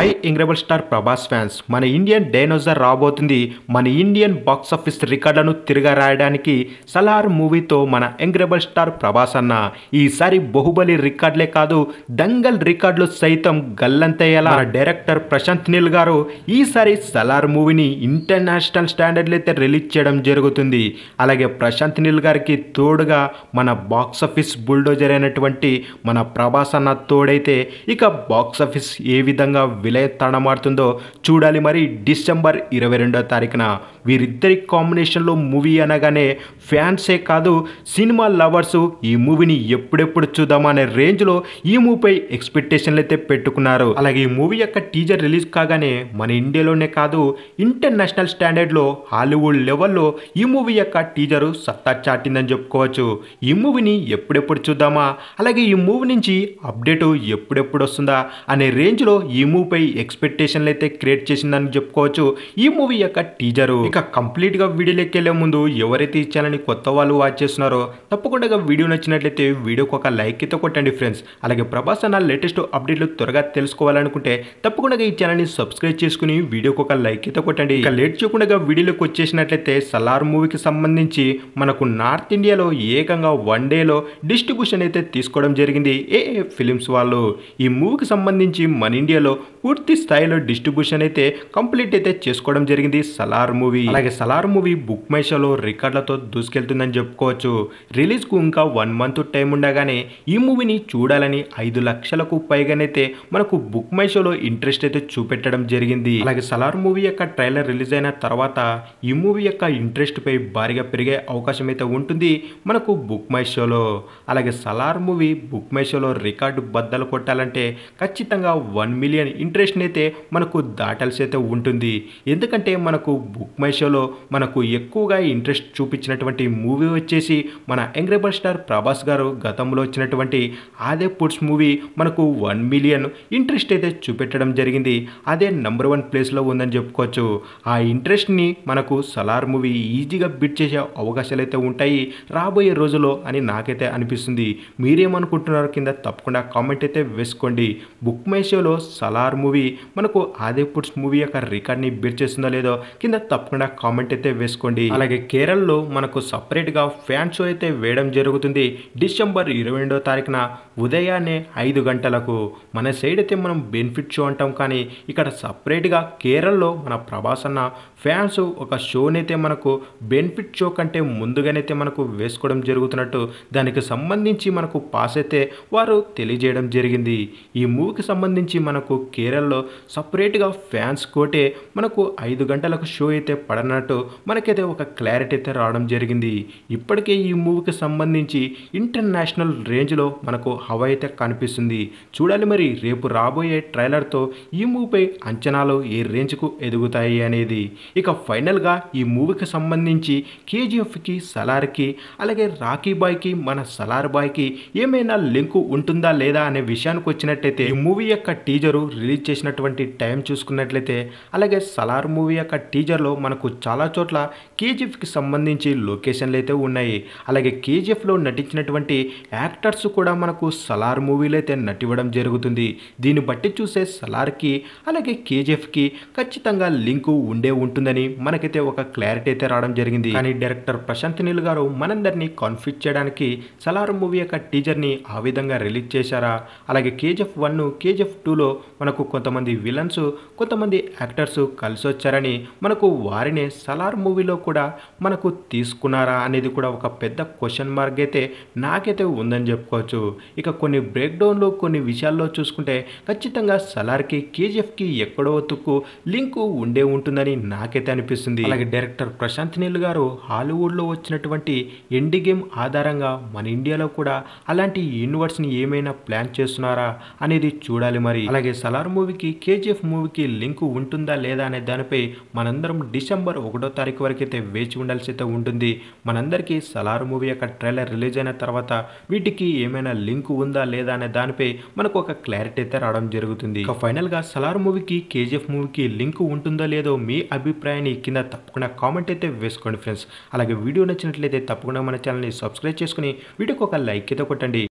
high young rebel star Prabhas fans మన Indian dinosaur రాబోతుంది మన ఇండియన్ బాక్స్ ఆఫీస్ రికార్డులను తిరగా రాయడానికి సలార్ మూవీతో మన ఇంగ్రెబుల్ స్టార్ ప్రభాస్ అన్న ఈసారి బహుబలి రికార్డులే కాదు దంగల్ రికార్డులు సైతం గల్లంతయ్యేలా డైరెక్టర్ ప్రశాంత్ నీల్ గారు ఈసారి సలార్ మూవీని ఇంటర్నేషనల్ స్టాండర్డ్లు అయితే రిలీజ్ చేయడం జరుగుతుంది అలాగే ప్రశాంత్ నీల్ గారికి తోడుగా మన బాక్స్ ఆఫీస్ బుల్డోజర్ అయినటువంటి మన ప్రభాస్ అన్న తోడైతే ఇక బాక్స్ ఆఫీస్ ఏ విధంగా తాణమారుతుందో చూడాలి మరి డిసెంబర్ ఇరవై రెండో తారీఖున వీరిద్దరి కాంబినేషన్లో మూవీ అనగానే ఫ్యాన్సే కాదు సినిమా లవర్స్ ఈ మూవీని ఎప్పుడెప్పుడు చూద్దామా అనే రేంజ్లో ఈ మూవీపై ఎక్స్పెక్టేషన్లు అయితే పెట్టుకున్నారు అలాగే ఈ మూవీ యొక్క టీజర్ రిలీజ్ కాగానే మన ఇండియాలోనే కాదు ఇంటర్నేషనల్ స్టాండర్డ్లో హాలీవుడ్ లెవెల్లో ఈ మూవీ యొక్క టీజరు సత్తా చాటిందని చెప్పుకోవచ్చు ఈ మూవీని ఎప్పుడెప్పుడు చూద్దామా అలాగే ఈ మూవీ నుంచి అప్డేట్ ఎప్పుడెప్పుడు వస్తుందా అనే రేంజ్లో ఈ మూవీపై పై ఎక్స్పెక్టేషన్లు అయితే క్రియేట్ చేసిందని చెప్పుకోవచ్చు ఈ మూవీ యొక్క టీజరు ఇక కంప్లీట్గా వీడియోలోకి వెళ్ళే ముందు ఎవరైతే ఈ ఛానల్ని కొత్త వాళ్ళు వాచ్ చేస్తున్నారో తప్పకుండా వీడియో నచ్చినట్లయితే వీడియోకి ఒక లైక్ అయితే కొట్టండి ఫ్రెండ్స్ అలాగే ప్రభాస్ అన్న లేటెస్ట్ అప్డేట్లు త్వరగా తెలుసుకోవాలనుకుంటే తప్పకుండా ఈ ఛానల్ని సబ్స్క్రైబ్ చేసుకుని వీడియోకి ఒక లైక్ అయితే కొట్టండి ఇక లేట్ చేయకుండా వీడియోలోకి వచ్చేసినట్లయితే సలార్ మూవీకి సంబంధించి మనకు నార్త్ ఇండియాలో ఏకంగా వన్ డేలో డిస్ట్రిబ్యూషన్ అయితే తీసుకోవడం జరిగింది ఏ ఫిలిమ్స్ వాళ్ళు ఈ మూవీకి సంబంధించి మన ఇండియాలో పూర్తి స్థాయిలో డిస్ట్రిబ్యూషన్ అయితే కంప్లీట్ అయితే చేసుకోవడం జరిగింది సలార్ మూవీ అలాగే సలార్ మూవీ బుక్ మై షోలో రికార్డులతో దూసుకెళ్తుందని చెప్పుకోవచ్చు కు ఇంకా వన్ మంత్ టైం ఉండగానే ఈ మూవీని చూడాలని ఐదు లక్షలకు పైగానైతే మనకు బుక్ మై షోలో ఇంట్రెస్ట్ అయితే చూపెట్టడం జరిగింది అలాగే సలార్ మూవీ యొక్క ట్రైలర్ రిలీజ్ అయిన తర్వాత ఈ మూవీ యొక్క ఇంట్రెస్ట్పై భారీగా పెరిగే అవకాశం అయితే ఉంటుంది మనకు బుక్ మై షోలో అలాగే సలార్ మూవీ బుక్ మై షోలో రికార్డు బద్దలు కొట్టాలంటే ఖచ్చితంగా వన్ మిలియన్ ఇంట్రెస్ట్ ఇంప్రెషన్ అయితే మనకు దాటాల్సి అయితే ఉంటుంది ఎందుకంటే మనకు బుక్ మై షోలో మనకు ఎక్కువగా ఇంట్రెస్ట్ చూపించినటువంటి మూవీ వచ్చేసి మన ఎంగ్రేబల్ స్టార్ ప్రభాస్ గారు గతంలో వచ్చినటువంటి అదే పుట్స్ మూవీ మనకు వన్ మిలియన్ ఇంట్రెస్ట్ అయితే చూపెట్టడం జరిగింది అదే నంబర్ వన్ ప్లేస్లో ఉందని చెప్పుకోవచ్చు ఆ ఇంట్రెస్ట్ని మనకు సలార్ మూవీ ఈజీగా బిట్ చేసే అవకాశాలు అయితే ఉంటాయి రాబోయే రోజుల్లో అని నాకైతే అనిపిస్తుంది మీరేమనుకుంటున్నారు కింద తప్పకుండా కామెంట్ అయితే వేసుకోండి బుక్ మై షోలో సలార్ మూవీ మూవీ మనకు ఆదిపుడ్స్ మూవీ యొక్క రికార్డ్ని బీట్ చేస్తుందో లేదో కింద తప్పకుండా కామెంట్ అయితే వేసుకోండి అలాగే కేరళలో మనకు సపరేట్గా ఫ్యాన్ షో అయితే వేయడం జరుగుతుంది డిసెంబర్ ఇరవై రెండో తారీఖున ఉదయాన్నే ఐదు గంటలకు మన సైడ్ అయితే మనం బెనిఫిట్ షో అంటాం కానీ ఇక్కడ సపరేట్గా కేరళలో మన ప్రభాస్ అన్న ఫ్యాన్స్ ఒక షోనైతే మనకు బెనిఫిట్ షో కంటే ముందుగానైతే మనకు వేసుకోవడం జరుగుతున్నట్టు దానికి సంబంధించి మనకు పాస్ అయితే వారు తెలియజేయడం జరిగింది ఈ మూవీకి సంబంధించి మనకు కేరళ కేరళలో సపరేట్గా ఫ్యాన్స్ కోటే మనకు ఐదు గంటలకు షో అయితే పడనట్టు మనకైతే ఒక క్లారిటీ అయితే రావడం జరిగింది ఇప్పటికే ఈ మూవీకి సంబంధించి ఇంటర్నేషనల్ రేంజ్లో మనకు హవా అయితే కనిపిస్తుంది చూడాలి మరి రేపు రాబోయే ట్రైలర్తో ఈ మూవీపై అంచనాలు ఏ రేంజ్కు ఎదుగుతాయి అనేది ఇక ఫైనల్గా ఈ మూవీకి సంబంధించి కేజీఎఫ్కి సలార్కి అలాగే రాఖీ బాయ్కి మన సలార్ బాయ్కి ఏమైనా లింకు ఉంటుందా లేదా అనే విషయానికి వచ్చినట్టయితే ఈ మూవీ యొక్క టీజరు రిలీజ్ రిలీజ్ చేసినటువంటి టైం చూసుకున్నట్లయితే అలాగే సలార్ మూవీ యొక్క టీజర్లో మనకు చాలా చోట్ల కేజీఎఫ్కి సంబంధించి లొకేషన్లు అయితే ఉన్నాయి అలాగే కేజీఎఫ్లో నటించినటువంటి యాక్టర్స్ కూడా మనకు సలార్ మూవీలో అయితే నటివ్వడం జరుగుతుంది దీన్ని బట్టి చూసే సలార్కి అలాగే కేజీఎఫ్కి ఖచ్చితంగా లింకు ఉండే ఉంటుందని మనకైతే ఒక క్లారిటీ అయితే రావడం జరిగింది కానీ డైరెక్టర్ ప్రశాంత్ నీల్ గారు మనందరినీ కాన్ఫ్యూజ్ చేయడానికి సలార్ మూవీ యొక్క టీజర్ని ఆ విధంగా రిలీజ్ చేశారా అలాగే కేజీఎఫ్ వన్ కేజీఎఫ్ టూలో మనకు కొంతమంది విలన్స్ కొంతమంది యాక్టర్స్ కలిసి వచ్చారని మనకు వారిని సలార్ మూవీలో కూడా మనకు తీసుకున్నారా అనేది కూడా ఒక పెద్ద క్వశ్చన్ మార్క్ అయితే నాకైతే ఉందని చెప్పుకోవచ్చు ఇక కొన్ని బ్రేక్ డౌన్లు కొన్ని విషయాల్లో చూసుకుంటే ఖచ్చితంగా సలార్కి కేజీఎఫ్కి ఎక్కడో ఒత్తుకు లింక్ ఉండే ఉంటుందని నాకైతే అనిపిస్తుంది అలాగే డైరెక్టర్ ప్రశాంత్ నీల్ గారు హాలీవుడ్లో వచ్చినటువంటి ఎండి గేమ్ ఆధారంగా మన ఇండియాలో కూడా అలాంటి యూనివర్స్ని ఏమైనా ప్లాన్ చేస్తున్నారా అనేది చూడాలి మరి అలాగే సలార్ మూవీకి కేజీఎఫ్ మూవీకి లింకు ఉంటుందా లేదా అనే దానిపై మనందరం డిసెంబర్ ఒకటో తారీఖు వరకైతే వేచి ఉండాల్సి అయితే ఉంటుంది మనందరికీ సలార్ మూవీ యొక్క ట్రైలర్ రిలీజ్ అయిన తర్వాత వీటికి ఏమైనా లింకు ఉందా లేదా అనే దానిపై మనకు ఒక క్లారిటీ అయితే రావడం జరుగుతుంది ఫైనల్ ఫైనల్గా సలార్ మూవీకి కేజీఎఫ్ మూవీకి లింకు ఉంటుందో లేదో మీ అభిప్రాయాన్ని కింద తప్పకుండా కామెంట్ అయితే వేసుకోండి ఫ్రెండ్స్ అలాగే వీడియో నచ్చినట్లయితే తప్పకుండా మన ఛానల్ని సబ్స్క్రైబ్ చేసుకుని వీడియోకి ఒక లైక్ అయితే కొట్టండి